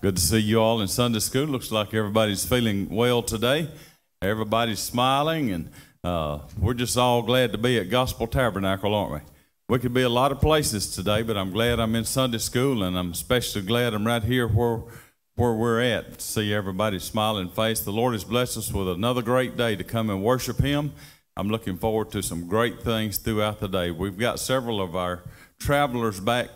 Good to see you all in Sunday school. Looks like everybody's feeling well today. Everybody's smiling, and uh, we're just all glad to be at Gospel Tabernacle, aren't we? We could be a lot of places today, but I'm glad I'm in Sunday school, and I'm especially glad I'm right here where where we're at. See everybody's smiling face. The Lord has blessed us with another great day to come and worship Him. I'm looking forward to some great things throughout the day. We've got several of our travelers back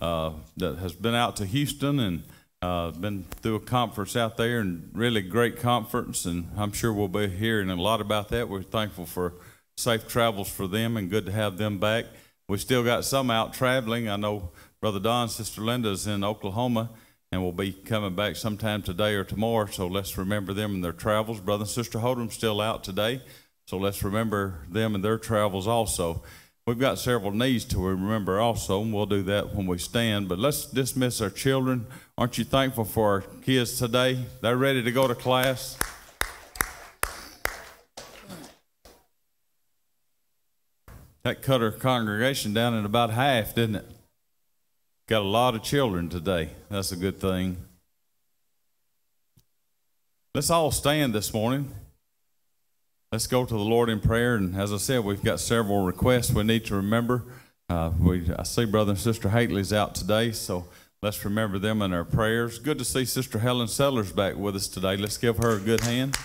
uh, that has been out to Houston and uh, been through a conference out there and really great conference, and I'm sure we'll be hearing a lot about that. We're thankful for safe travels for them and good to have them back. We still got some out traveling. I know Brother Don, Sister Linda's in Oklahoma, and will be coming back sometime today or tomorrow. So let's remember them and their travels. Brother and Sister Holdem's still out today, so let's remember them and their travels also. We've got several needs to remember also, and we'll do that when we stand. But let's dismiss our children. Aren't you thankful for our kids today? They're ready to go to class. That cut our congregation down in about half, didn't it? Got a lot of children today. That's a good thing. Let's all stand this morning. Let's go to the Lord in prayer. And as I said, we've got several requests we need to remember. Uh, we, I see Brother and Sister Haley's out today, so. Let's remember them in our prayers. Good to see Sister Helen Sellers back with us today. Let's give her a good hand.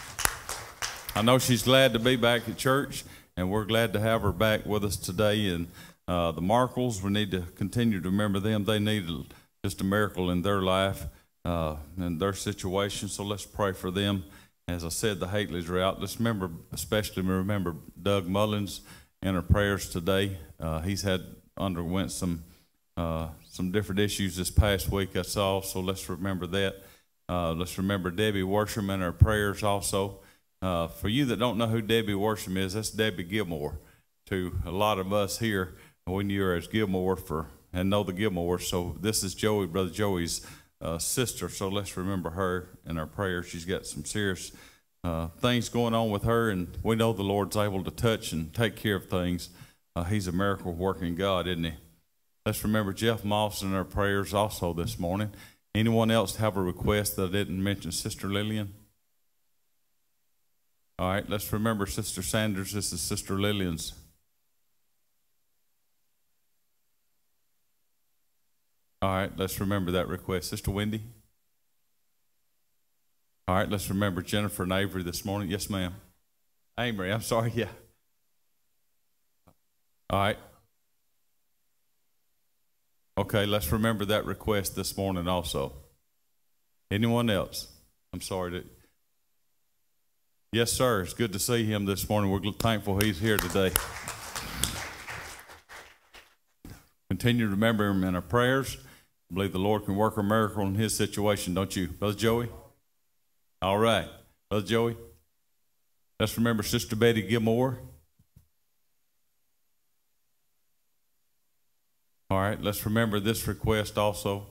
I know she's glad to be back at church, and we're glad to have her back with us today. And uh, the Markles, we need to continue to remember them. They need just a miracle in their life uh, and their situation, so let's pray for them. As I said, the Hatleys are out. Let's remember, especially remember Doug Mullins in our prayers today. Uh, he's had underwent some uh, some different issues this past week I saw, so let's remember that. Uh, let's remember Debbie Worsham in our prayers also. Uh, for you that don't know who Debbie Worsham is, that's Debbie Gilmore to a lot of us here. We knew her as Gilmore for and know the Gilmore. So this is Joey, brother Joey's uh, sister. So let's remember her in our prayers. She's got some serious uh, things going on with her, and we know the Lord's able to touch and take care of things. Uh, he's a miracle working God, isn't he? Let's remember Jeff Moss in our prayers also this morning. Anyone else have a request that I didn't mention? Sister Lillian? All right, let's remember Sister Sanders. This is Sister Lillian's. All right, let's remember that request. Sister Wendy? All right, let's remember Jennifer and Avery this morning. Yes, ma'am. Amory, I'm sorry, yeah. All right, Okay, let's remember that request this morning also. Anyone else? I'm sorry to. Yes, sir. It's good to see him this morning. We're thankful he's here today. Continue to remember him in our prayers. I believe the Lord can work a miracle in his situation, don't you, Brother Joey? All right, Brother Joey. Let's remember Sister Betty Gilmore. All right, let's remember this request also.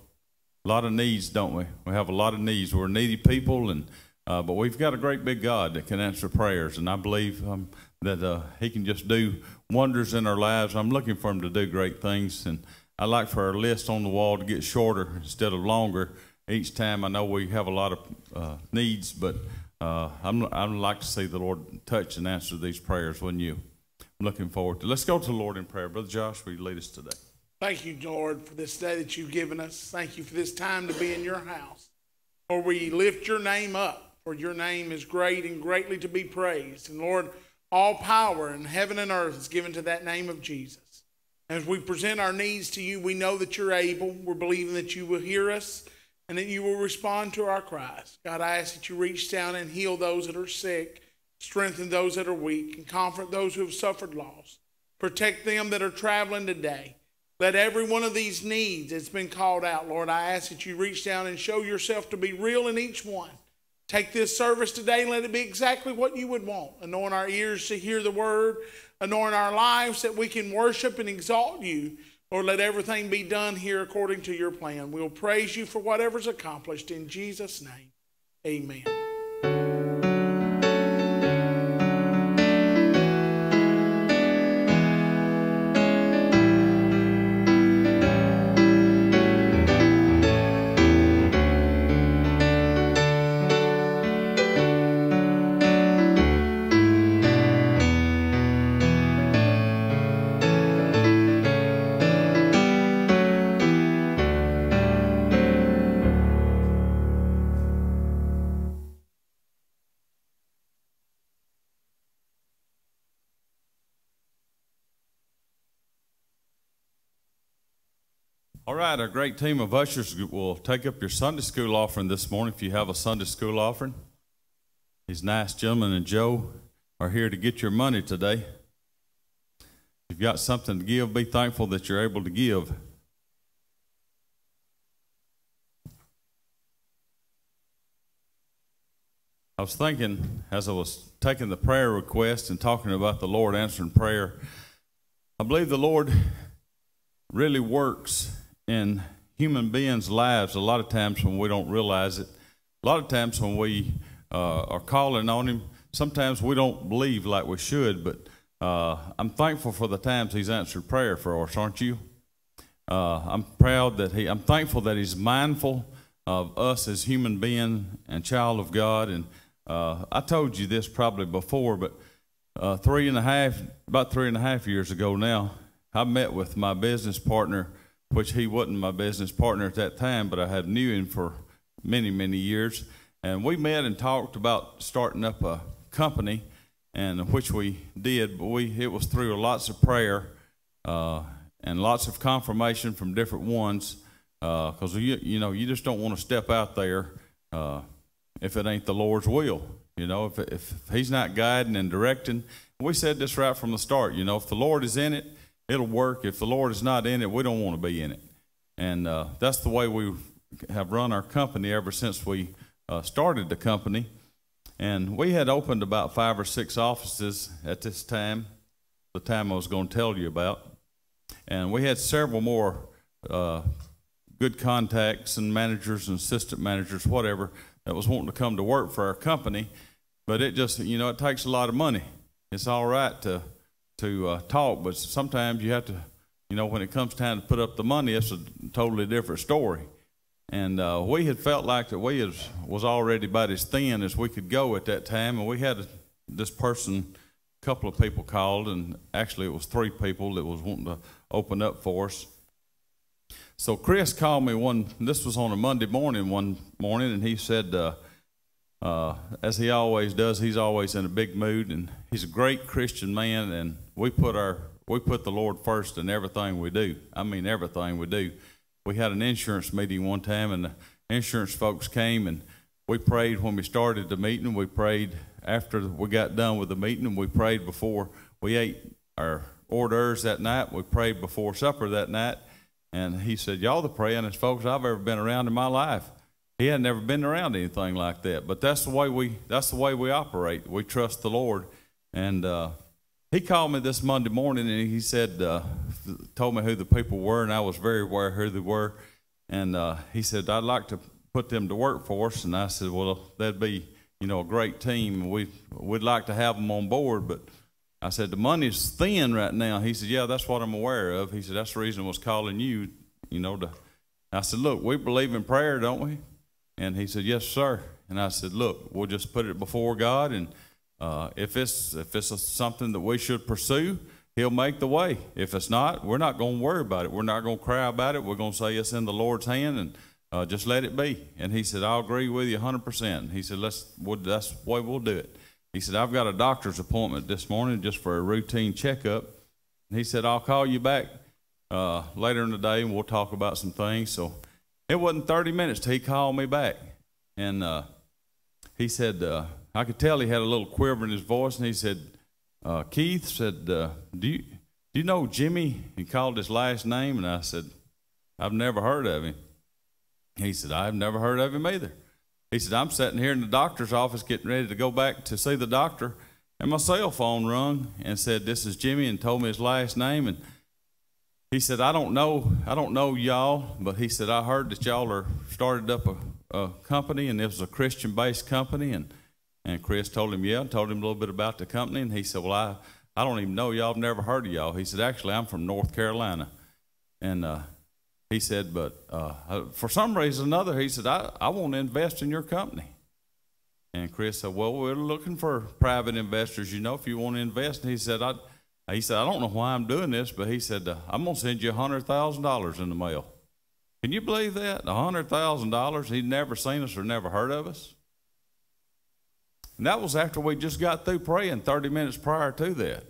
A lot of needs, don't we? We have a lot of needs. We're needy people, and uh, but we've got a great big God that can answer prayers, and I believe um, that uh, He can just do wonders in our lives. I'm looking for Him to do great things, and I would like for our list on the wall to get shorter instead of longer each time. I know we have a lot of uh, needs, but uh, I'm, I'd like to see the Lord touch and answer these prayers, wouldn't you? I'm looking forward to Let's go to the Lord in prayer. Brother Josh, will you lead us today? Thank you, Lord, for this day that you've given us. Thank you for this time to be in your house. Lord, we lift your name up, for your name is great and greatly to be praised. And Lord, all power in heaven and earth is given to that name of Jesus. As we present our needs to you, we know that you're able. We're believing that you will hear us and that you will respond to our cries. God, I ask that you reach down and heal those that are sick, strengthen those that are weak, and comfort those who have suffered loss. Protect them that are traveling today. Let every one of these needs that's been called out, Lord, I ask that you reach down and show yourself to be real in each one. Take this service today and let it be exactly what you would want. Anoint our ears to hear the word, anoint our lives that we can worship and exalt you. Lord, let everything be done here according to your plan. We'll praise you for whatever's accomplished in Jesus' name. Amen. our great team of ushers will take up your Sunday school offering this morning if you have a Sunday school offering. These nice gentlemen and Joe are here to get your money today. If you've got something to give, be thankful that you're able to give. I was thinking as I was taking the prayer request and talking about the Lord answering prayer, I believe the Lord really works in human beings' lives a lot of times when we don't realize it. A lot of times when we uh, are calling on Him, sometimes we don't believe like we should, but uh, I'm thankful for the times He's answered prayer for us, aren't you? Uh, I'm proud that He, I'm thankful that He's mindful of us as human being and child of God. And uh, I told you this probably before, but uh, three and a half, about three and a half years ago now, I met with my business partner which he wasn't my business partner at that time, but I have knew him for many, many years. And we met and talked about starting up a company, and which we did, but we it was through lots of prayer uh, and lots of confirmation from different ones, because uh, you you know you just don't want to step out there uh, if it ain't the Lord's will. You know, if if He's not guiding and directing, we said this right from the start. You know, if the Lord is in it, it'll work. If the Lord is not in it, we don't want to be in it. And uh, that's the way we have run our company ever since we uh, started the company. And we had opened about five or six offices at this time, the time I was going to tell you about. And we had several more uh, good contacts and managers and assistant managers, whatever, that was wanting to come to work for our company. But it just, you know, it takes a lot of money. It's all right to to uh, talk, but sometimes you have to, you know, when it comes time to put up the money, it's a totally different story. And uh, we had felt like that we was, was already about as thin as we could go at that time. And we had a, this person, a couple of people called, and actually it was three people that was wanting to open up for us. So Chris called me one, this was on a Monday morning, one morning, and he said, uh, uh, as he always does, he's always in a big mood, and he's a great Christian man. And we put our we put the Lord first in everything we do. I mean, everything we do. We had an insurance meeting one time, and the insurance folks came, and we prayed when we started the meeting. We prayed after we got done with the meeting, and we prayed before we ate our orders that night. We prayed before supper that night, and he said, "Y'all the prayingest folks I've ever been around in my life." He had never been around anything like that. But that's the way we that's the way we operate. We trust the Lord. And uh, he called me this Monday morning and he said uh, told me who the people were and I was very aware who they were. And uh, he said I'd like to put them to work for us. And I said, well, that'd be you know a great team. We we'd like to have them on board, but. I said, the money's thin right now. He said, yeah, that's what I'm aware of. He said, that's the reason I was calling you, you know. To, I said, look, we believe in prayer, don't we? And he said, Yes, sir. And I said, Look, we'll just put it before God, and uh, if it's if it's a, something that we should pursue, He'll make the way. If it's not, we're not going to worry about it. We're not going to cry about it. We're going to say it's in the Lord's hand, and uh, just let it be. And he said, I'll agree with you 100%. He said, Let's, we'll, that's the way we'll do it. He said, I've got a doctor's appointment this morning just for a routine checkup. And he said, I'll call you back uh, later in the day and we'll talk about some things. So it wasn't 30 minutes till he called me back. And uh, he said, uh, I could tell he had a little quiver in his voice. And he said, uh, Keith said, uh, do, you, do you know Jimmy? He called his last name. And I said, I've never heard of him. He said, I've never heard of him either. He said, I'm sitting here in the doctor's office getting ready to go back to see the doctor. And my cell phone rung and said, This is Jimmy, and told me his last name. And he said, I don't know, I don't know y'all, but he said, I heard that y'all are started up a, a company and it was a Christian based company. And, and Chris told him, yeah, told him a little bit about the company. And he said, well, I, I don't even know y'all, I've never heard of y'all. He said, actually, I'm from North Carolina. And uh, he said, but uh, for some reason or another, he said, I, I want to invest in your company. And Chris said, well, we're looking for private investors, you know, if you want to invest. And he said, I, he said, I don't know why I'm doing this, but he said, uh, I'm going to send you $100,000 in the mail. Can you believe that? $100,000? He'd never seen us or never heard of us. And that was after we just got through praying 30 minutes prior to that.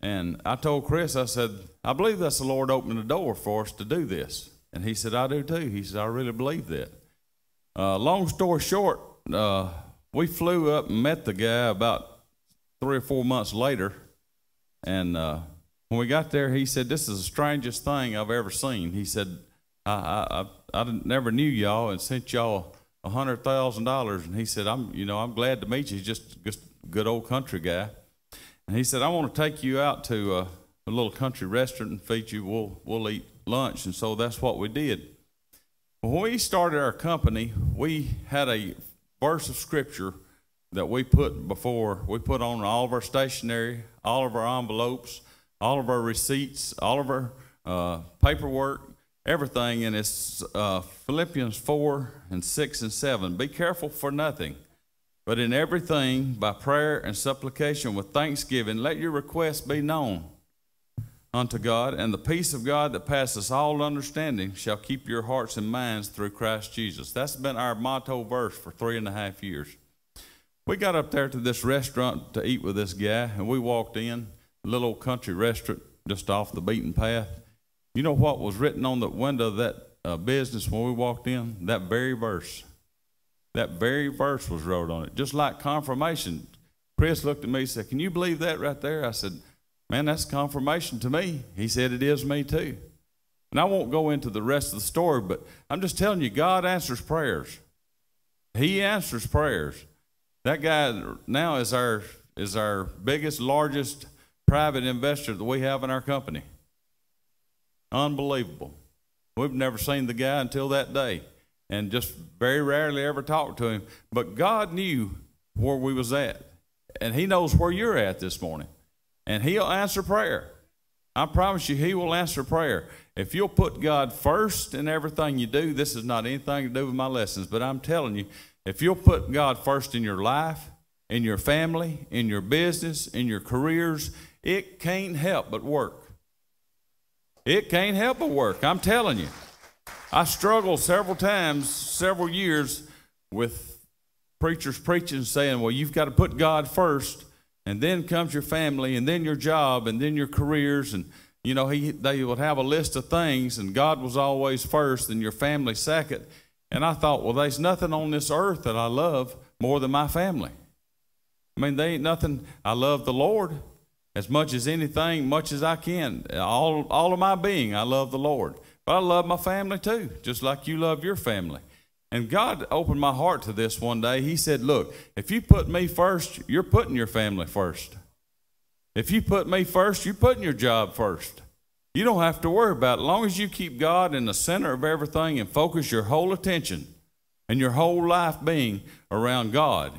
And I told Chris, I said, I believe that's the Lord opening the door for us to do this. And he said, I do too. He said, I really believe that. Uh, long story short, uh, we flew up and met the guy about three or four months later and uh, when we got there, he said, This is the strangest thing I've ever seen. He said, I, I, I, I never knew y'all and sent y'all a $100,000. And he said, I'm, you know, I'm glad to meet you. He's just, just good old country guy. And he said, I want to take you out to a, uh, a little country restaurant and feed you. We'll, we'll eat lunch. And so that's what we did. When we started our company, we had a verse of scripture – that we put before, we put on all of our stationery, all of our envelopes, all of our receipts, all of our uh, paperwork, everything. And it's uh, Philippians 4 and 6 and 7. Be careful for nothing, but in everything, by prayer and supplication with thanksgiving, let your requests be known unto God, and the peace of God that passeth all understanding shall keep your hearts and minds through Christ Jesus. That's been our motto verse for three and a half years. We got up there to this restaurant to eat with this guy, and we walked in, a little old country restaurant just off the beaten path. You know what was written on the window of that uh, business when we walked in? That very verse. That very verse was wrote on it, just like confirmation. Chris looked at me and said, Can you believe that right there? I said, Man, that's confirmation to me. He said, It is me too. And I won't go into the rest of the story, but I'm just telling you, God answers prayers. He answers prayers. That guy now is our is our biggest, largest private investor that we have in our company. Unbelievable. We've never seen the guy until that day and just very rarely ever talked to him. But God knew where we was at. And he knows where you're at this morning. And he'll answer prayer. I promise you, he will answer prayer. If you'll put God first in everything you do, this is not anything to do with my lessons, but I'm telling you, if you'll put God first in your life, in your family, in your business, in your careers, it can't help but work. It can't help but work, I'm telling you. I struggled several times, several years, with preachers preaching saying, well, you've got to put God first, and then comes your family, and then your job, and then your careers, and you know, he, they would have a list of things, and God was always first, and your family second, and I thought, well, there's nothing on this earth that I love more than my family. I mean, they ain't nothing. I love the Lord as much as anything, much as I can. All, all of my being, I love the Lord. But I love my family too, just like you love your family. And God opened my heart to this one day. He said, Look, if you put me first, you're putting your family first. If you put me first, you're putting your job first. You don't have to worry about it. As long as you keep God in the center of everything and focus your whole attention and your whole life being around God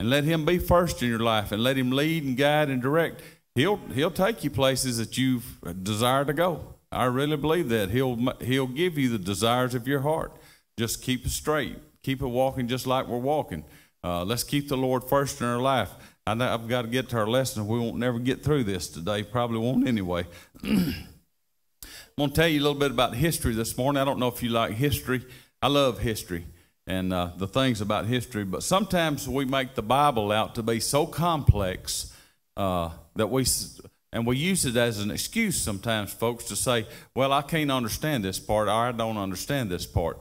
and let Him be first in your life and let Him lead and guide and direct, He'll, he'll take you places that you uh, desire to go. I really believe that. He'll, he'll give you the desires of your heart. Just keep it straight. Keep it walking just like we're walking. Uh, let's keep the Lord first in our life. I know I've got to get to our lesson. We won't never get through this today. Probably won't anyway. I'm going to tell you a little bit about history this morning. I don't know if you like history. I love history and uh, the things about history, but sometimes we make the Bible out to be so complex uh, that we, and we use it as an excuse sometimes, folks, to say, well, I can't understand this part, or I don't understand this part.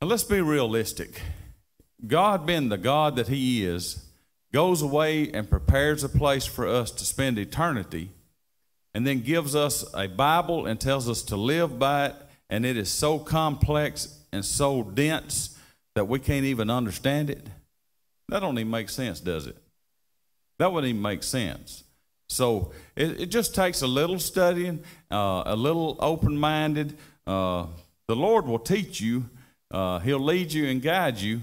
Now, let's be realistic. God, being the God that He is, goes away and prepares a place for us to spend eternity and then gives us a Bible and tells us to live by it. And it is so complex and so dense that we can't even understand it. That don't even make sense, does it? That wouldn't even make sense. So it, it just takes a little studying, uh, a little open minded. Uh, the Lord will teach you, uh, He'll lead you and guide you.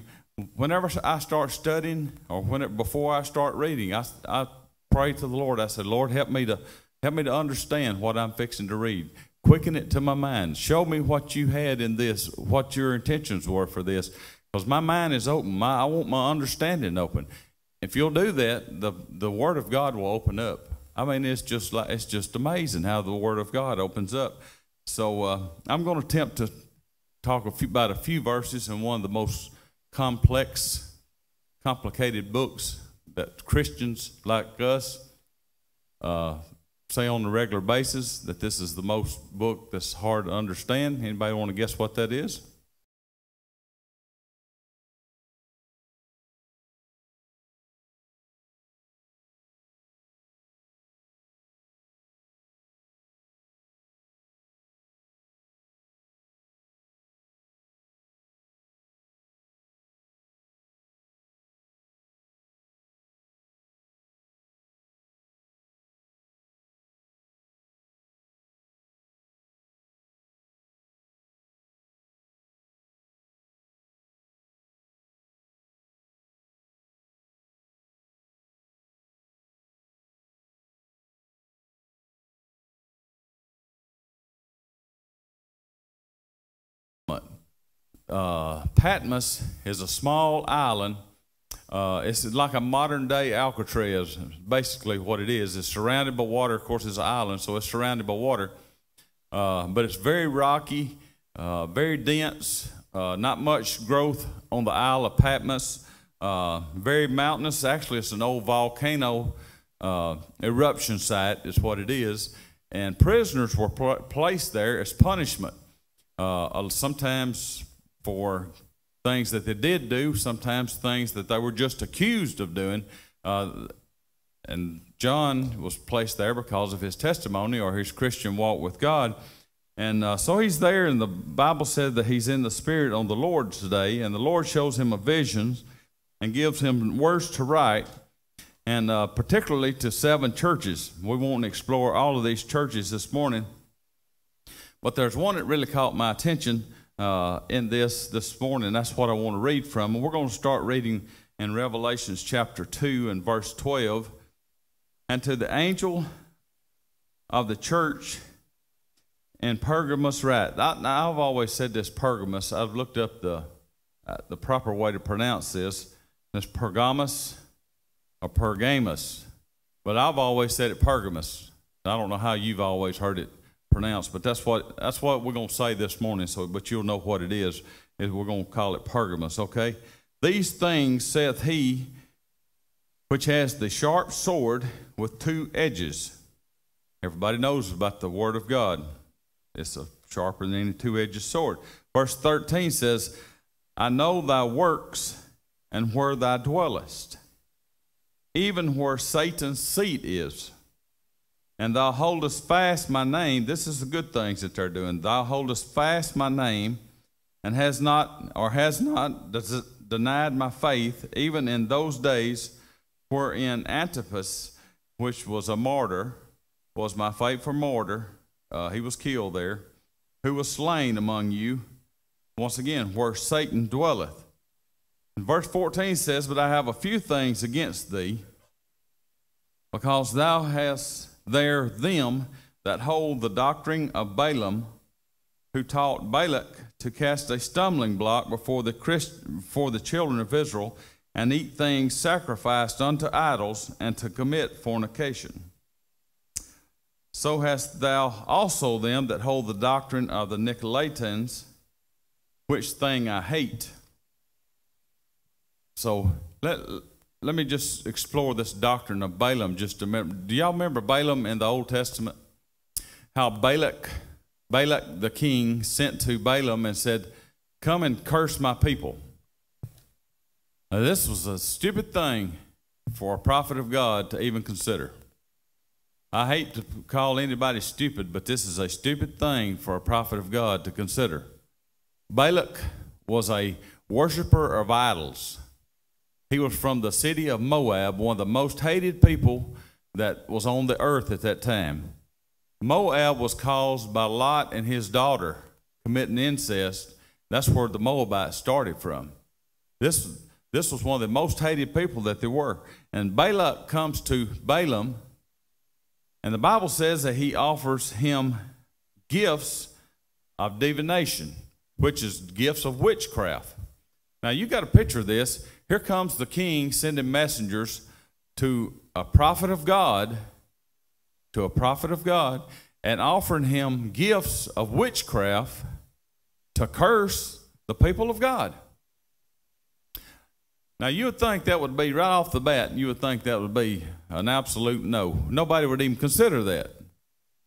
Whenever I start studying or when it, before I start reading, I, I pray to the Lord. I said, Lord, help me to Help me to understand what I'm fixing to read. Quicken it to my mind. Show me what you had in this, what your intentions were for this, because my mind is open. My, I want my understanding open. If you'll do that, the, the Word of God will open up. I mean, it's just like it's just amazing how the Word of God opens up. So uh, I'm going to attempt to talk a few, about a few verses in one of the most complex, complicated books that Christians like us uh, say on a regular basis that this is the most book that's hard to understand. Anybody want to guess what that is? Uh, Patmos is a small island. Uh, it's like a modern day Alcatraz, basically what it is. It's surrounded by water. Of course, it's an island, so it's surrounded by water. Uh, but it's very rocky, uh, very dense, uh, not much growth on the Isle of Patmos, uh, very mountainous. Actually, it's an old volcano eruption site, is what it is. And prisoners were pl placed there as punishment. sometimes for things that they did do, sometimes things that they were just accused of doing. Uh, and John was placed there because of his testimony or his Christian walk with God. And uh, so he's there, and the Bible said that he's in the Spirit on the Lord today, and the Lord shows him a vision and gives him words to write, and uh, particularly to seven churches. We won't explore all of these churches this morning, but there's one that really caught my attention uh, in this this morning. That's what I want to read from. And we're going to start reading in Revelations chapter 2 and verse 12. And to the angel of the church in Pergamos, right? I, have always said this Pergamos. I've looked up the, uh, the proper way to pronounce this. It's Pergamos or Pergamus. But I've always said it Pergamus. I don't know how you've always heard it pronounced, but that's what that's what we're going to say this morning. So, but you'll know what it is. Is we're going to call it Pergamos. Okay. These things saith he, which has the sharp sword with two edges. Everybody knows about the word of God. It's a sharper than any two-edged sword. Verse thirteen says, "I know thy works and where thou dwellest, even where Satan's seat is." and thou holdest fast my name. This is the good things that they're doing. Thou holdest fast my name, and has not or has not denied my faith, even in those days wherein Antipas, which was a martyr, was my faithful martyr. Uh, he was killed there, who was slain among you. Once again, where Satan dwelleth. And verse 14 says, But I have a few things against thee, because thou hast there them that hold the doctrine of Balaam, who taught Balak to cast a stumbling block before the, Christ, before the children of Israel, and eat things sacrificed unto idols, and to commit fornication. So hast thou also them that hold the doctrine of the Nicolaitans, which thing I hate. So let let me just explore this doctrine of Balaam just a minute. Do y'all remember Balaam in the Old Testament? How Balak, Balak the king, sent to Balaam and said, Come and curse my people. Now, this was a stupid thing for a prophet of God to even consider. I hate to call anybody stupid, but this is a stupid thing for a prophet of God to consider. Balak was a worshiper of idols. He was from the city of Moab, one of the most hated people that was on the earth at that time. Moab was caused by Lot and his daughter committing incest. That's where the Moabites started from. This, this was one of the most hated people that there were. And Balak comes to Balaam, and the Bible says that he offers him gifts of divination, which is gifts of witchcraft. Now you got to picture this. Here comes the king sending messengers to a prophet of God, to a prophet of God, and offering him gifts of witchcraft to curse the people of God. Now, you would think that would be right off the bat, you would think that would be an absolute no. Nobody would even consider that.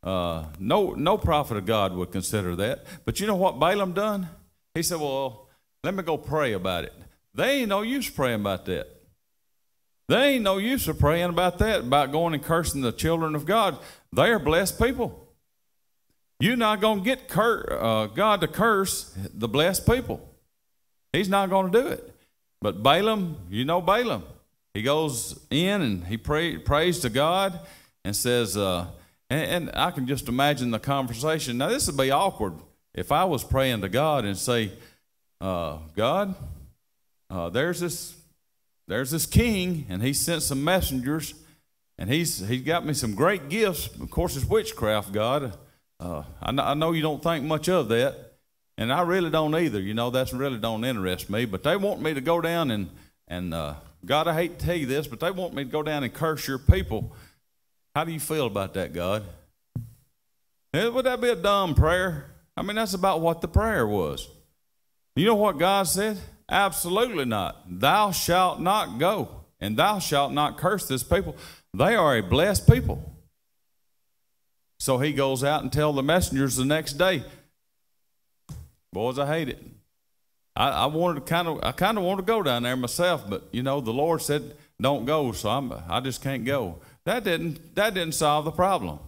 Uh, no, no prophet of God would consider that. But you know what Balaam done? He said, Well, let me go pray about it. They ain't no use praying about that. They ain't no use of praying about that, about going and cursing the children of God. They are blessed people. You're not going to get uh, God to curse the blessed people. He's not going to do it. But Balaam, you know Balaam. He goes in and he pray, prays to God and says, uh, and, and I can just imagine the conversation. Now, this would be awkward if I was praying to God and say, uh, God, uh, there's this there's this king, and he sent some messengers, and he's he's got me some great gifts. Of course, it's witchcraft, God. Uh, I, know, I know you don't think much of that, and I really don't either. You know, that's really don't interest me. But they want me to go down and and uh, God, I hate to tell you this, but they want me to go down and curse your people. How do you feel about that, God? Eh, would that be a dumb prayer? I mean, that's about what the prayer was. You know what God said? Absolutely not. Thou shalt not go, and thou shalt not curse this people. They are a blessed people. So he goes out and tell the messengers the next day, boys, I hate it. I, I wanted to kind of, I kind of want to go down there myself, but you know, the Lord said, don't go, so I'm, I just can't go. That didn't, that didn't solve the problem.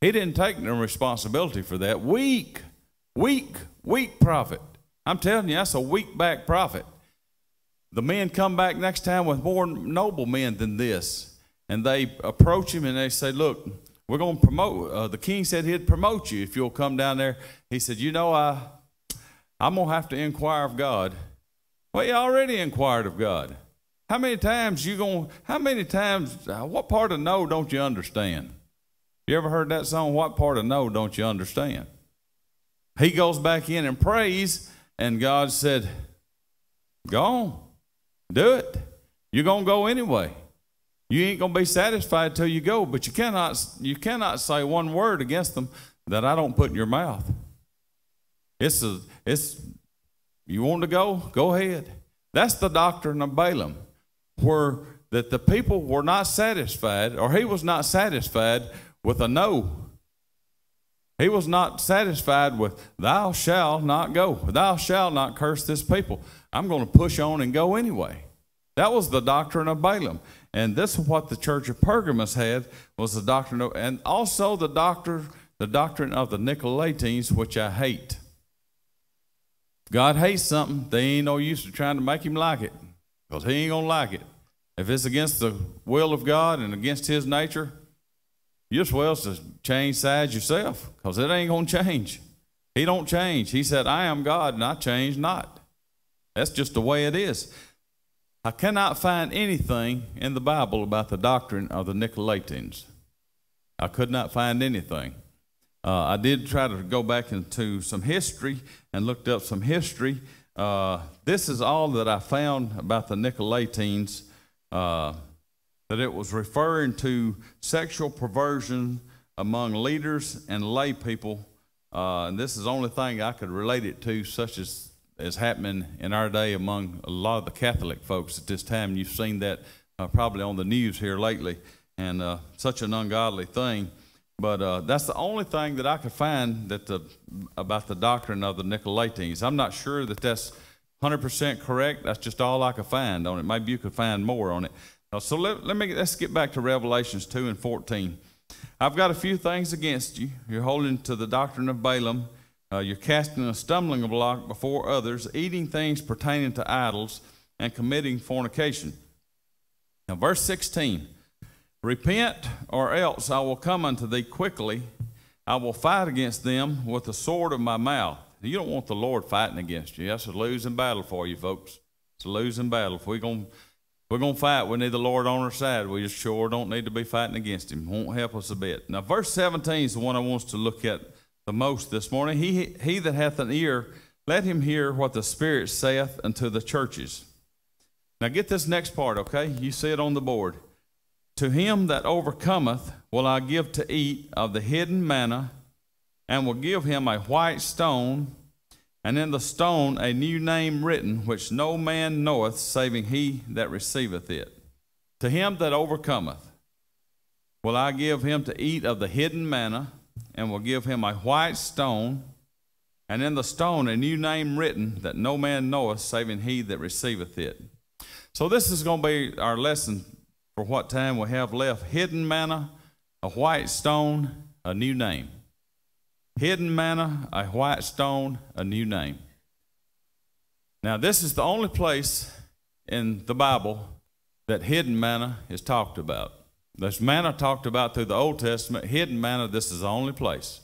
He didn't take no responsibility for that. Weak, weak, weak prophet. I'm telling you, that's a weak back prophet. The men come back next time with more noble men than this. And they approach him and they say, Look, we're going to promote. Uh, the king said he'd promote you if you'll come down there. He said, You know, I, I'm going to have to inquire of God. Well, you already inquired of God. How many times you going? How many times? Uh, what part of no don't you understand? You ever heard that song? What part of no don't you understand? He goes back in and prays, and God said, Go on, do it. You're going to go anyway. You ain't going to be satisfied till you go, but you cannot, you cannot say one word against them that I don't put in your mouth. It's, a, it's you want to go? Go ahead. That's the doctrine of Balaam, where that the people were not satisfied, or he was not satisfied with a no he was not satisfied with, Thou shalt not go, thou shalt not curse this people. I'm going to push on and go anyway. That was the doctrine of Balaam. And this is what the church of Pergamos had was the doctrine of, and also the doctor, the doctrine of the Nicolaitans, which I hate. God hates something, they ain't no use to trying to make him like it, because he ain't gonna like it. If it's against the will of God and against his nature, you're supposed to change sides yourself because it ain't going to change. He don't change. He said, I am God and I change not. That's just the way it is. I cannot find anything in the Bible about the doctrine of the Nicolaitans. I could not find anything. Uh, I did try to go back into some history and looked up some history. Uh, this is all that I found about the Nicolaitans. Uh, that it was referring to sexual perversion among leaders and lay people. Uh, and this is the only thing I could relate it to, such as is happening in our day among a lot of the Catholic folks at this time. You've seen that uh, probably on the news here lately, and uh, such an ungodly thing. But uh, that's the only thing that I could find that the, about the doctrine of the Nicolaitans. I'm not sure that that's 100% correct. That's just all I could find on it. Maybe you could find more on it so let, let me, let's get back to Revelations 2 and 14. I've got a few things against you. You're holding to the doctrine of Balaam. Uh, you're casting a stumbling block before others, eating things pertaining to idols, and committing fornication. Now, verse 16 Repent, or else I will come unto thee quickly. I will fight against them with the sword of my mouth. You don't want the Lord fighting against you. That's a losing battle for you, folks. It's a losing battle. If we're going to we're going to fight. We need the Lord on our side. We just sure don't need to be fighting against him. Won't help us a bit. Now, verse 17 is the one I want us to look at the most this morning. He, he that hath an ear, let him hear what the Spirit saith unto the churches. Now, get this next part, okay? You see it on the board. To him that overcometh will I give to eat of the hidden manna, and will give him a white stone and in the stone a new name written, which no man knoweth, saving he that receiveth it. To him that overcometh, will I give him to eat of the hidden manna, and will give him a white stone, and in the stone a new name written, that no man knoweth, saving he that receiveth it. So this is going to be our lesson for what time we have left. Hidden manna, a white stone, a new name hidden manna, a white stone, a new name. Now, this is the only place in the Bible that hidden manna is talked about. There's manna talked about through the Old Testament, hidden manna, this is the only place.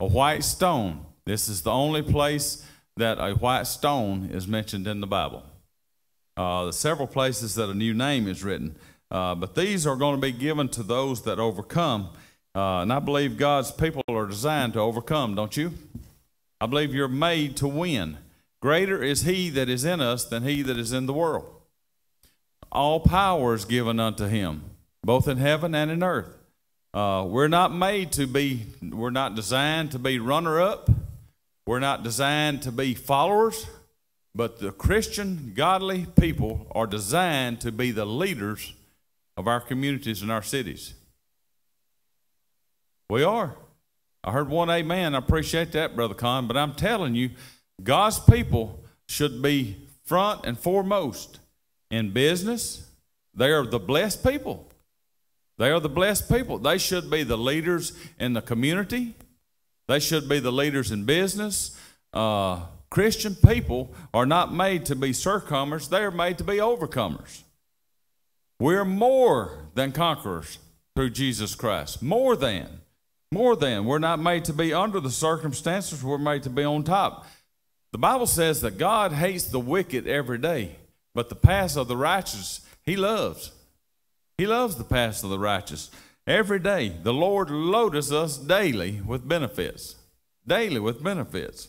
A white stone, this is the only place that a white stone is mentioned in the Bible. Uh, several places that a new name is written. Uh, but these are going to be given to those that overcome. Uh, and I believe God's people are designed to overcome, don't you? I believe you're made to win. Greater is he that is in us than he that is in the world. All power is given unto him, both in heaven and in earth. Uh, we're not made to be, we're not designed to be runner up. We're not designed to be followers. But the Christian, godly people are designed to be the leaders of our communities and our cities. We are. I heard one amen. I appreciate that, Brother Con. But I'm telling you, God's people should be front and foremost in business. They are the blessed people. They are the blessed people. They should be the leaders in the community. They should be the leaders in business. Uh, Christian people are not made to be surcomers, they are made to be overcomers. We're more than conquerors through Jesus Christ, more than more than. We're not made to be under the circumstances, we're made to be on top. The Bible says that God hates the wicked every day, but the path of the righteous he loves. He loves the path of the righteous. Every day, the Lord loadeth us daily with benefits. Daily with benefits.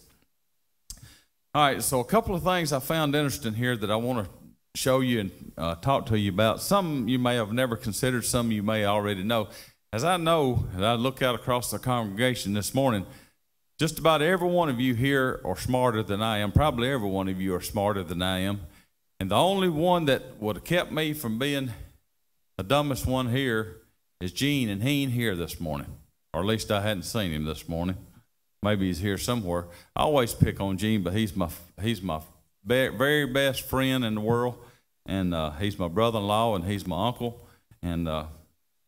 All right, so a couple of things I found interesting here that I want to show you and uh, talk to you about. Some you may have never considered, some you may already know. As I know, and I look out across the congregation this morning, just about every one of you here are smarter than I am. Probably every one of you are smarter than I am. And the only one that would have kept me from being the dumbest one here is Gene, and he ain't here this morning. Or at least I hadn't seen him this morning. Maybe he's here somewhere. I always pick on Gene, but he's my he's my be very best friend in the world, and uh, he's my brother-in-law, and he's my uncle, and uh,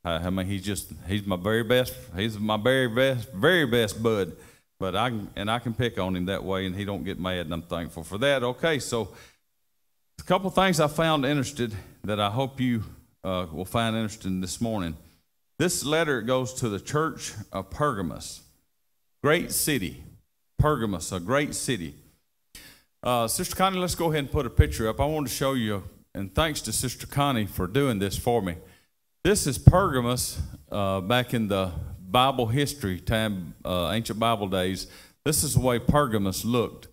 I mean, he's just he's my very best. He's my very best, very best bud. But I and I can pick on him that way, and he don't get mad, and I'm thankful for that. Okay, so a couple things I found interested that I hope you uh, will find interesting this morning. This letter goes to the church of Pergamos, great city, Pergamos, a great city. Uh, Sister Connie, let's go ahead and put a picture up. I want to show you, and thanks to Sister Connie for doing this for me. This is Pergamus uh, back in the Bible history time, uh, ancient Bible days. This is the way Pergamus looked.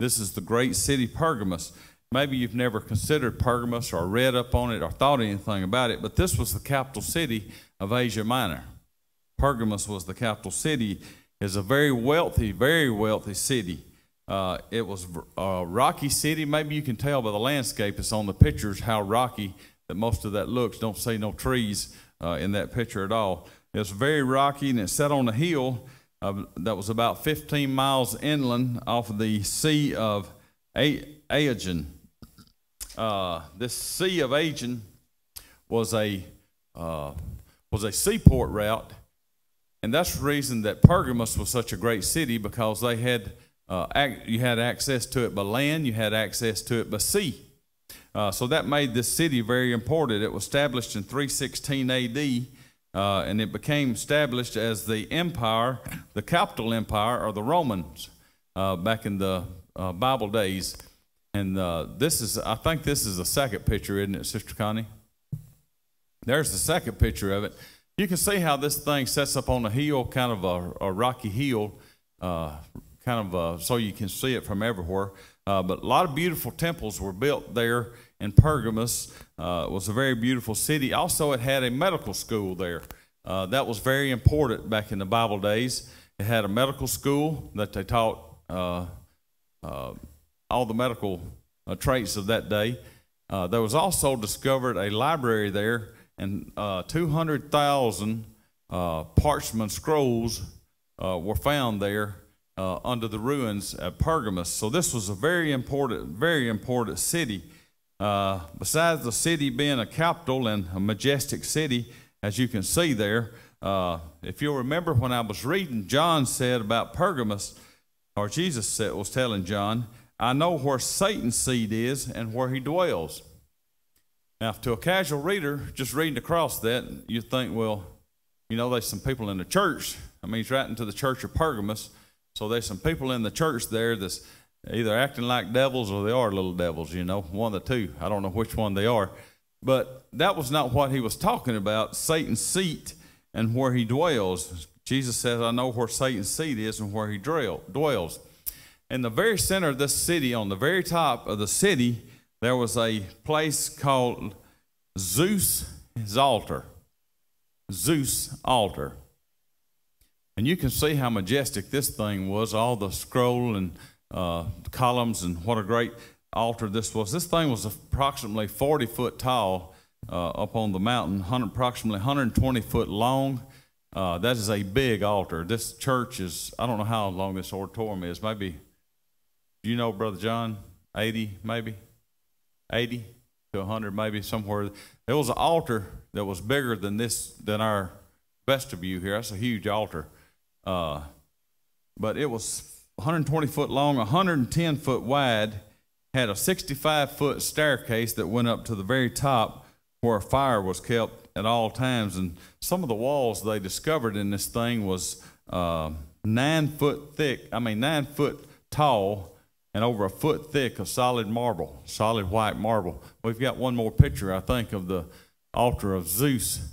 This is the great city Pergamus. Maybe you've never considered Pergamus or read up on it or thought anything about it, but this was the capital city of Asia Minor. Pergamus was the capital city. is a very wealthy, very wealthy city. Uh, it was a uh, rocky city. Maybe you can tell by the landscape. It's on the pictures how rocky that most of that looks. Don't see no trees uh, in that picture at all. It's very rocky and it's set on a hill uh, that was about 15 miles inland off of the Sea of Aegean. Uh, this Sea of Aegean was a uh, was a seaport route, and that's the reason that Pergamos was such a great city because they had uh, you had access to it by land, you had access to it by sea. Uh, so that made this city very important. It was established in 316 AD, uh, and it became established as the empire, the capital empire, or the Romans uh, back in the uh, Bible days. And uh, this is, I think this is the second picture, isn't it, Sister Connie? There's the second picture of it. You can see how this thing sets up on a hill, kind of a, a rocky hill, uh, kind of a, so you can see it from everywhere. but a lot of beautiful temples were built there in Pergamus. Uh, was a very beautiful city. Also, it had a medical school there. Uh, that was very important back in the Bible days. It had a medical school that they taught uh, uh, all the medical uh, traits of that day. there was also discovered a library there and 200,000 parchment scrolls were found there uh, under the ruins at Pergamus. So this was a very important, very important city uh, besides the city being a capital and a majestic city, as you can see there, uh, if you'll remember when I was reading, John said about Pergamos, or Jesus said, was telling John, I know where Satan's seed is and where he dwells. Now, to a casual reader, just reading across that, you think, well, you know, there's some people in the church. I mean, he's writing to the church of Pergamos. So there's some people in the church there that's either acting like devils or they are little devils, you know, one of the two. I don't know which one they are. But that was not what he was talking about Satan's seat and where he dwells. Jesus says, I know where Satan's seat is and where he dwells. In the very center of this city, on the very top of the city, there was a place called Zeus's altar. Zeus altar. And you can see how majestic this thing was, all the scroll and uh, columns, and what a great altar this was. This thing was approximately 40 foot tall uh, up on the mountain, 100, approximately 120 foot long. Uh, that is a big altar. This church is, I don't know how long this auditorium is, maybe, do you know, Brother John? 80 maybe? 80 to 100 maybe, somewhere. There was an altar that was bigger than this, than our vestibule here. That's a huge altar. Uh, but it was 120 foot long, 110 foot wide, had a 65 foot staircase that went up to the very top where a fire was kept at all times. And some of the walls they discovered in this thing was uh, nine foot thick, I mean, nine foot tall and over a foot thick of solid marble, solid white marble. We've got one more picture, I think, of the altar of Zeus.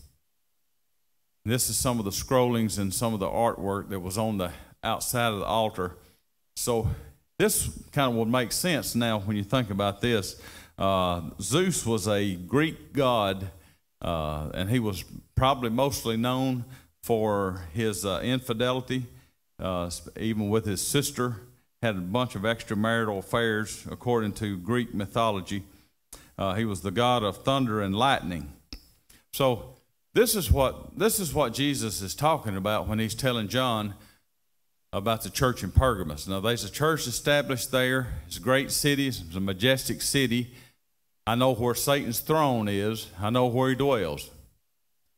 This is some of the scrollings and some of the artwork that was on the outside of the altar. So this kind of would make sense now when you think about this. Uh, Zeus was a Greek god, uh, and he was probably mostly known for his uh, infidelity, uh, even with his sister. Had a bunch of extramarital affairs, according to Greek mythology. Uh, he was the god of thunder and lightning. So this is what this is what Jesus is talking about when he's telling John about the church in Pergamos. Now, there's a church established there. It's a great city, it's a majestic city. I know where Satan's throne is, I know where he dwells.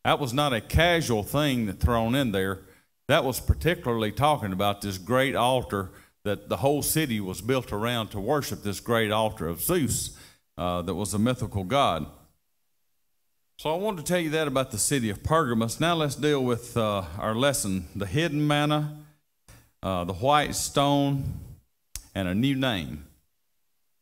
That was not a casual thing that thrown in there. That was particularly talking about this great altar that the whole city was built around to worship this great altar of Zeus uh, that was a mythical god. So I wanted to tell you that about the city of Pergamos. Now let's deal with uh, our lesson, the hidden manna uh, the white stone, and a new name.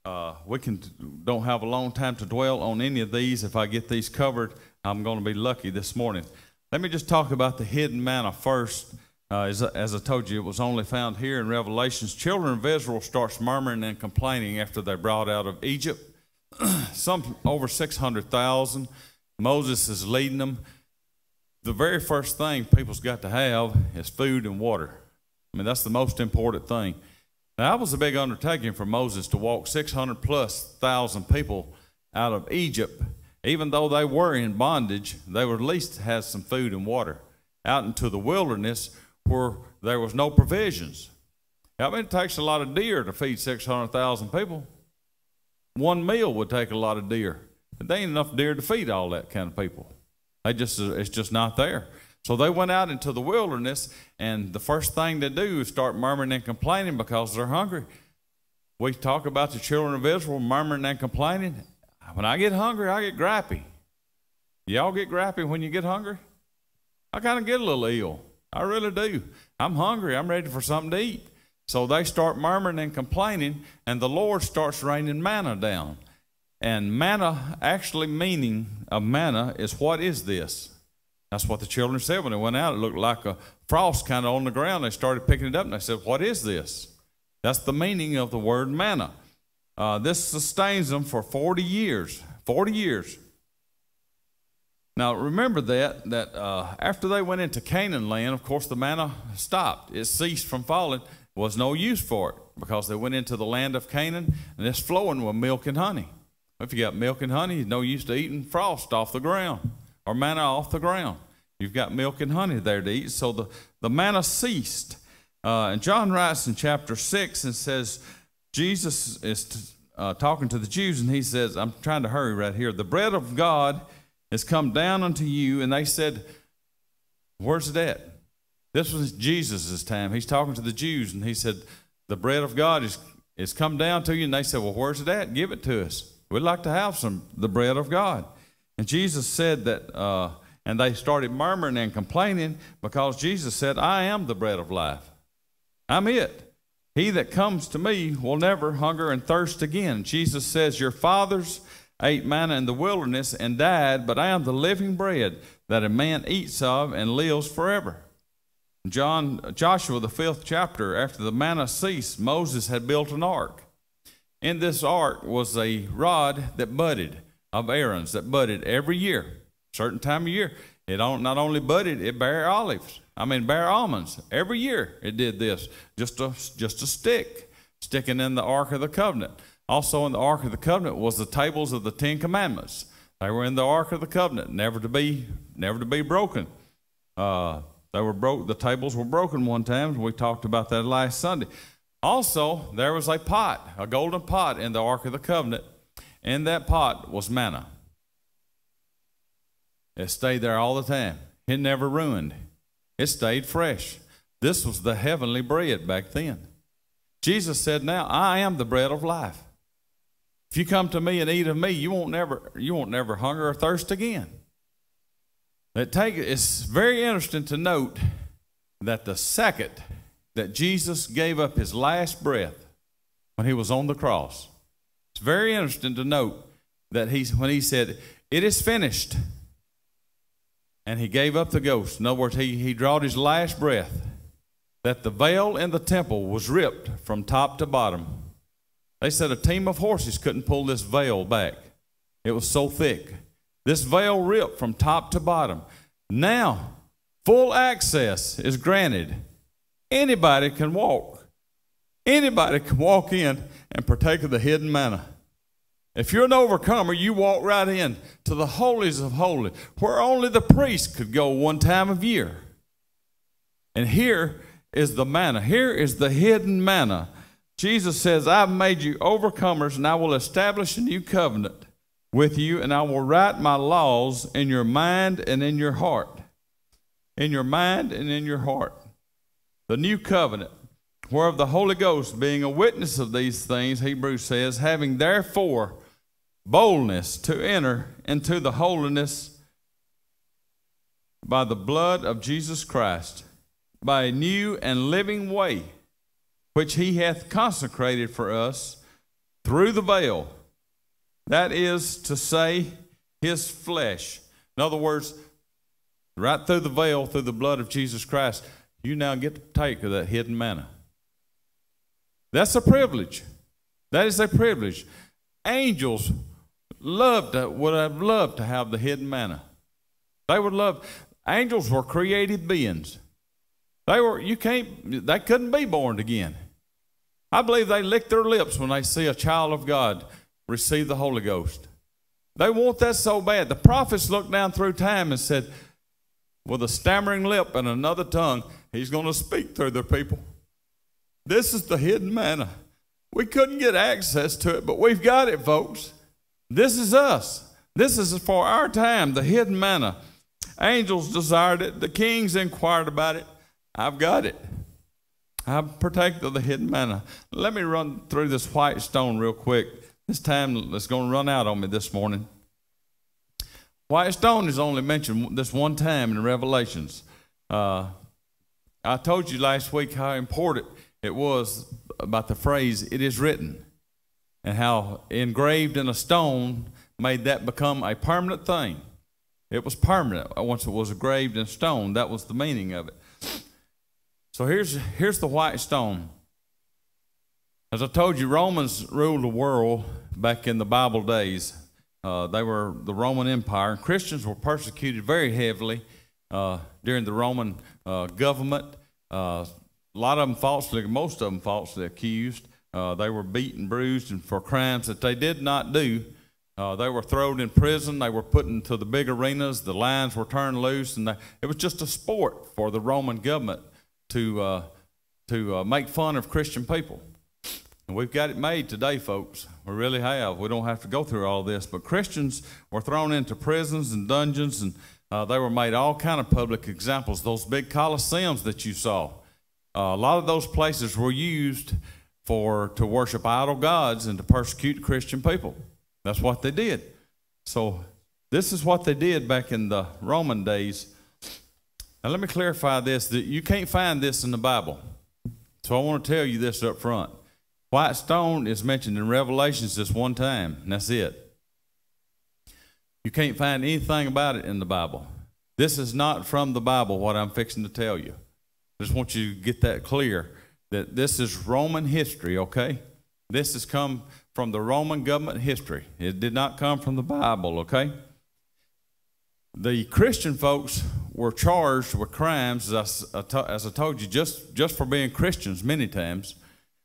Uh, we can don't have a long time to dwell on any of these. If I get these covered, I'm going to be lucky this morning. Let me just talk about the hidden manna first. Uh, as, as, I told you, it was only found here in Revelations. Children of Israel starts murmuring and complaining after they're brought out of Egypt. Some over 600,000. Moses is leading them. The very first thing people's got to have is food and water. I mean, that's the most important thing. Now, that was a big undertaking for Moses to walk 600 plus thousand people out of Egypt. Even though they were in bondage, they were at least had some food and water out into the wilderness where there was no provisions. I mean, it takes a lot of deer to feed 600,000 people. One meal would take a lot of deer. But there ain't enough deer to feed all that kind of people. They just, it's just not there. So they went out into the wilderness, and the first thing they do is start murmuring and complaining because they're hungry. We talk about the children of Israel murmuring and complaining. When I get hungry, I get grappy. Y'all get grappy when you get hungry? I kind of get a little ill. I really do. I'm hungry. I'm ready for something to eat. So they start murmuring and complaining, and the Lord starts raining manna down. And manna, actually meaning of manna, is what is this? That's what the children said when they went out. It looked like a frost kind of on the ground. They started picking it up and they said, What is this? That's the meaning of the word manna. Uh, this sustains them for 40 years. 40 years. Now remember that that uh, after they went into Canaan land, of course the manna stopped. It ceased from falling. Was no use for it because they went into the land of Canaan and it's flowing with milk and honey. If you got milk and honey, no use to eating frost off the ground or manna off the ground. You've got milk and honey there to eat. So the, the manna ceased. Uh, and John writes in chapter 6 and says, Jesus is uh, talking to the Jews, and he says, I'm trying to hurry right here. The bread of God has come down unto you. And they said, Where's it at? This was Jesus' time. He's talking to the Jews, and he said, The bread of God is, is come down to you. And they said, Well, where's it at? Give it to us. We'd like to have some, the bread of God. And Jesus said that, uh, and they started murmuring and complaining because Jesus said, I am the bread of life. I'm it. He that comes to me will never hunger and thirst again. Jesus says, Your fathers ate manna in the wilderness and died, but I am the living bread that a man eats of and lives forever. John, Joshua, the fifth chapter, after the manna ceased, Moses had built an ark. In this ark was a rod that budded of Aaron's that budded every year, certain time of year. It not only budded, it bare olives. I mean, bare almonds. Every year it did this. Just a, just a stick sticking in the Ark of the Covenant. Also in the Ark of the Covenant was the tables of the Ten Commandments. They were in the Ark of the Covenant, never to be, never to be broken. Uh, they were broke. The tables were broken one time. We talked about that last Sunday. Also, there was a pot, a golden pot in the Ark of the Covenant in that pot was manna. It stayed there all the time. It never ruined. It stayed fresh. This was the heavenly bread back then. Jesus said, Now I am the bread of life. If you come to me and eat of me, you won't never you won't never hunger or thirst again. It take, it's very interesting to note that the second that Jesus gave up his last breath when he was on the cross, very interesting to note that he, when he said, It is finished, and he gave up the ghost. In other words, he, he drawed his last breath, that the veil in the temple was ripped from top to bottom. They said a team of horses couldn't pull this veil back, it was so thick. This veil ripped from top to bottom. Now, full access is granted. Anybody can walk. Anybody can walk in and partake of the hidden manna. If you're an overcomer, you walk right in to the holies of holies, where only the priest could go one time of year. And here is the manna. Here is the hidden manna. Jesus says, I've made you overcomers, and I will establish a new covenant with you, and I will write my laws in your mind and in your heart. In your mind and in your heart. The new covenant whereof the Holy Ghost, being a witness of these things, Hebrews says, having therefore boldness to enter into the holiness by the blood of Jesus Christ, by a new and living way which he hath consecrated for us through the veil, that is to say, his flesh. In other words, right through the veil, through the blood of Jesus Christ, you now get to take of that hidden manna. That's a privilege. That is a privilege. Angels loved to, would have loved to have the hidden manna. They would love. Angels were created beings. They were. You can't. They couldn't be born again. I believe they lick their lips when they see a child of God receive the Holy Ghost. They want that so bad. The prophets looked down through time and said, with a stammering lip and another tongue, he's going to speak through their people. This is the hidden manna. We couldn't get access to it, but we've got it, folks. This is us. This is for our time, the hidden manna. Angels desired it. The kings inquired about it. I've got it. I partake of the hidden manna. Let me run through this white stone real quick. This time it's going to run out on me this morning. White stone is only mentioned this one time in Revelations. Uh, I told you last week how important it was about the phrase, it is written and how engraved in a stone made that become a permanent thing. It was permanent uh, once it was engraved in stone. That was the meaning of it. So here's, here's the white stone. As I told you, Romans ruled the world back in the Bible days. Uh, they were the Roman Empire. Christians were persecuted very heavily uh, during the Roman uh, government. Uh, a lot of them falsely, most of them falsely accused. Uh, they were beat and bruised and for crimes that they did not do. Uh, they were thrown in prison. They were put into the big arenas. The lions were turned loose, and they, it was just a sport for the Roman government to uh, to uh, make fun of Christian people. And we've got it made today, folks. We really have. We don't have to go through all this. But Christians were thrown into prisons and dungeons, and uh, they were made all kind of public examples. Those big coliseums that you saw, uh, a lot of those places were used for to worship idol gods and to persecute Christian people. That's what they did. So this is what they did back in the Roman days. Now let me clarify this that you can't find this in the Bible. So I want to tell you this up front. White stone is mentioned in Revelations just one time, and that's it. You can't find anything about it in the Bible. This is not from the Bible, what I'm fixing to tell you. I just want you to get that clear that this is Roman history, okay? This has come from the Roman government history. It did not come from the Bible, okay? The Christian folks were charged with crimes, as I, as I told you, just, just for being Christians many times.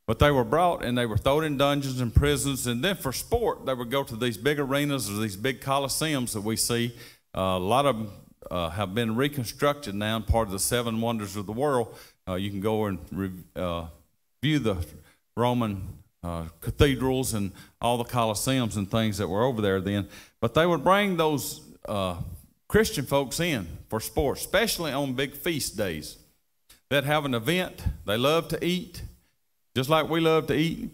But they were brought and they were thrown in dungeons and prisons. And then for sport, they would go to these big arenas or these big coliseums that we see. Uh, a lot of them uh, have been reconstructed now part of the seven wonders of the world. Uh, you can go and uh, view the Roman uh, cathedrals and all the coliseums and things that were over there then. But they would bring those uh, Christian folks in for sports, especially on big feast days. They'd have an event. They love to eat, just like we love to eat.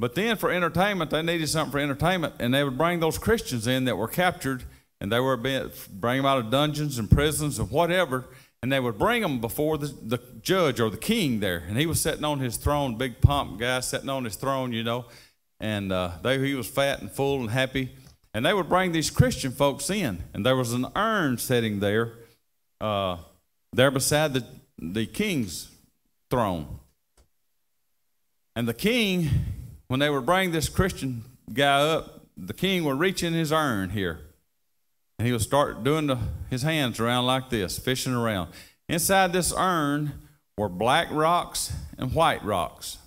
But then for entertainment, they needed something for entertainment, and they would bring those Christians in that were captured, and they were being, bring them out of dungeons and prisons and whatever, and they would bring him before the, the judge or the king there. And he was sitting on his throne, big pomp guy sitting on his throne, you know. And uh, they, he was fat and full and happy. And they would bring these Christian folks in. And there was an urn sitting there, uh, there beside the, the king's throne. And the king, when they would bring this Christian guy up, the king would reach in his urn here and he would start doing the, his hands around like this, fishing around. Inside this urn were black rocks and white rocks.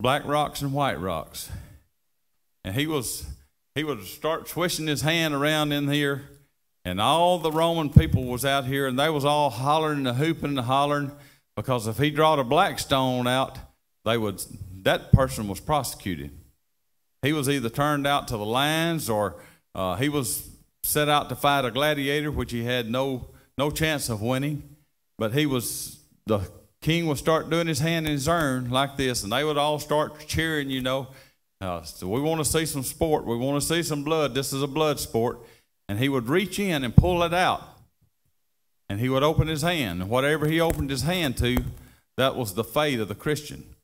Black rocks and white rocks. And he was he would start swishing his hand around in here, and all the Roman people was out here, and they was all hollering and hooping and hollering, because if he drawed a black stone out, they would that person was prosecuted. He was either turned out to the lions or uh, he was set out to fight a gladiator, which he had no, no chance of winning. But he was, the king would start doing his hand in his urn like this, and they would all start cheering, you know. Uh, so we want to see some sport. We want to see some blood. This is a blood sport. And he would reach in and pull it out. And he would open his hand. And whatever he opened his hand to, that was the faith of the Christian.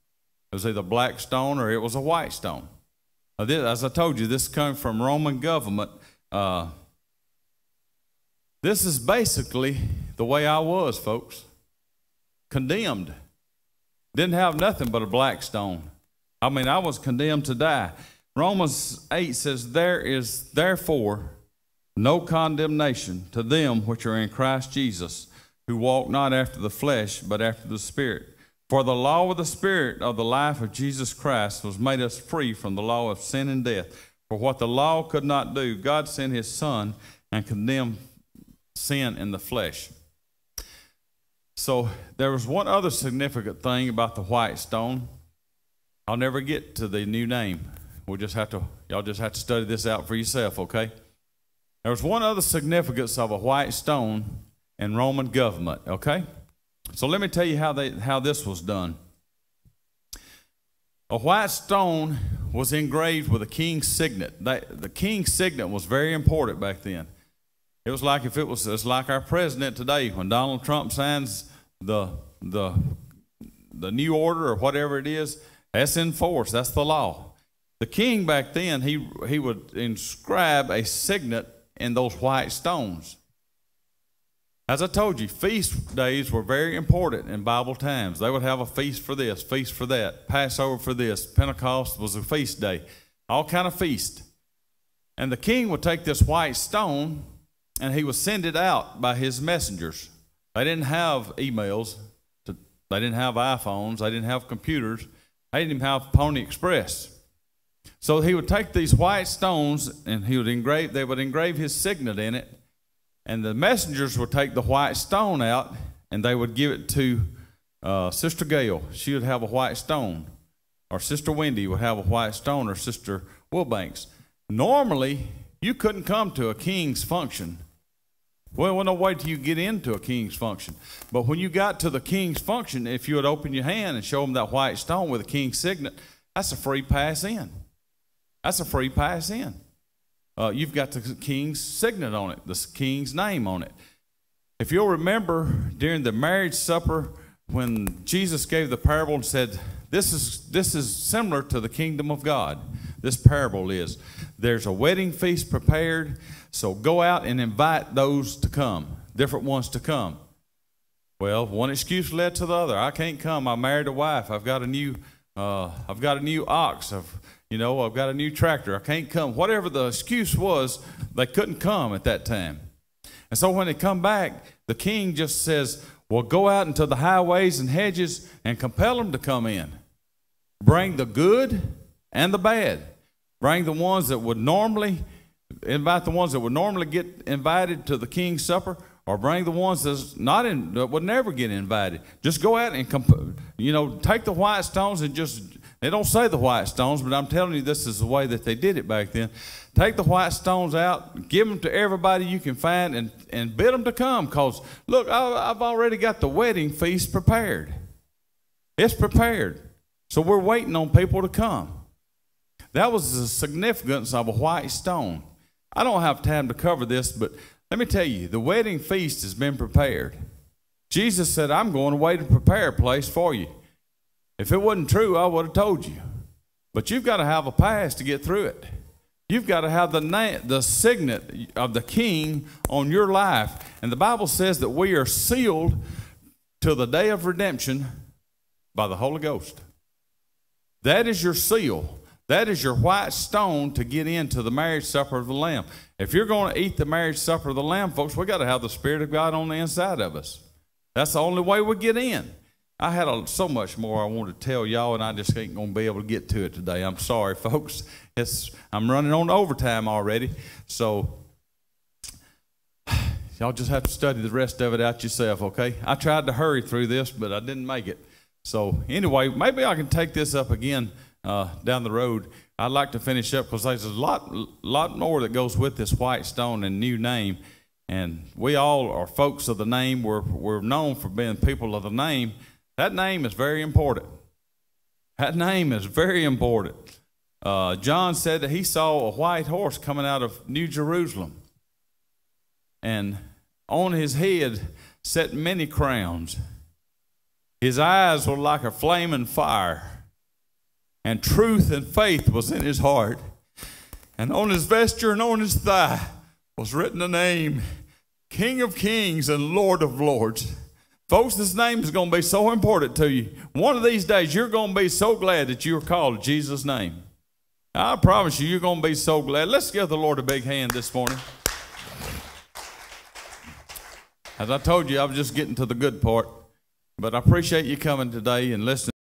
It was either black stone or it was a white stone this, as I told you, this comes from Roman government. Uh, this is basically the way I was, folks. Condemned. Didn't have nothing but a black stone. I mean, I was condemned to die. Romans 8 says, There is therefore no condemnation to them which are in Christ Jesus, who walk not after the flesh, but after the Spirit. For the law of the Spirit of the life of Jesus Christ was made us free from the law of sin and death. For what the law could not do, God sent his Son and condemned sin in the flesh. So there was one other significant thing about the white stone. I'll never get to the new name. We'll just have to, y'all just have to study this out for yourself, okay? There was one other significance of a white stone in Roman government, okay? So let me tell you how, they, how this was done. A white stone was engraved with a king's signet. They, the king's signet was very important back then. It was like if it was it's like our president today when Donald Trump signs the the the new order or whatever it is, that's in force. That's the law. The king back then he he would inscribe a signet in those white stones. As I told you, feast days were very important in Bible times. They would have a feast for this, feast for that, Passover for this, Pentecost was a feast day, all kind of feast. And the king would take this white stone and he would send it out by his messengers. They didn't have emails, to, they didn't have iPhones, they didn't have computers, they didn't even have Pony Express. So he would take these white stones and he would engrave, they would engrave his signet in it and the messengers would take the white stone out and they would give it to uh, Sister Gail. She would have a white stone. Or Sister Wendy would have a white stone, or Sister Wilbanks. Normally, you couldn't come to a king's function. Well, no way to you get into a king's function. But when you got to the king's function, if you would open your hand and show them that white stone with a king's signet, that's a free pass in. That's a free pass in uh, you've got the king's signet on it, the king's name on it. If you'll remember during the marriage supper, when Jesus gave the parable and said, this is, this is similar to the kingdom of God. This parable is there's a wedding feast prepared, so go out and invite those to come, different ones to come. Well, one excuse led to the other. I can't come. I married a wife. I've got a new, uh, I've got a new ox. I've, you know, I've got a new tractor. I can't come. Whatever the excuse was, they couldn't come at that time. And so when they come back, the king just says, Well, go out into the highways and hedges and compel them to come in. Bring the good and the bad. Bring the ones that would normally invite the ones that would normally get invited to the king's supper or bring the ones that's not in, that would never get invited. Just go out and, you know, take the white stones and just they don't say the white stones, but I'm telling you, this is the way that they did it back then. Take the white stones out, give them to everybody you can find, and, and bid them to come. Because, look, I, I've already got the wedding feast prepared. It's prepared. So we're waiting on people to come. That was the significance of a white stone. I don't have time to cover this, but let me tell you the wedding feast has been prepared. Jesus said, I'm going away to prepare a place for you. If it wasn't true, I would have told you. But you've got to have a pass to get through it. You've got to have the na- the signet of the king on your life. And the Bible says that we are sealed till the day of redemption by the Holy Ghost. That is your seal. That is your white stone to get into the marriage supper of the Lamb. If you're going to eat the marriage supper of the Lamb, folks, we got to have the Spirit of God on the inside of us. That's the only way we get in. I had a, so much more I wanted to tell y'all, and I just ain't going to be able to get to it today. I'm sorry, folks. It's, I'm running on overtime already. So y'all just have to study the rest of it out yourself, okay? I tried to hurry through this, but I didn't make it. So anyway, maybe I can take this up again uh, down the road. I'd like to finish up because there's a lot, lot more that goes with this white stone and new name. And we all are folks of the name. We're, we're known for being people of the name. That name is very important. That name is very important. Uh, John said that he saw a white horse coming out of New Jerusalem, and on his head set many crowns. His eyes were like a flaming fire, and truth and faith was in his heart. And on his vesture and on his thigh was written the name King of Kings and Lord of Lords. Folks, this name is going to be so important to you. One of these days, you're going to be so glad that you're called Jesus' name. I promise you, you're going to be so glad. Let's give the Lord a big hand this morning. As I told you, I was just getting to the good part, but I appreciate you coming today and listening.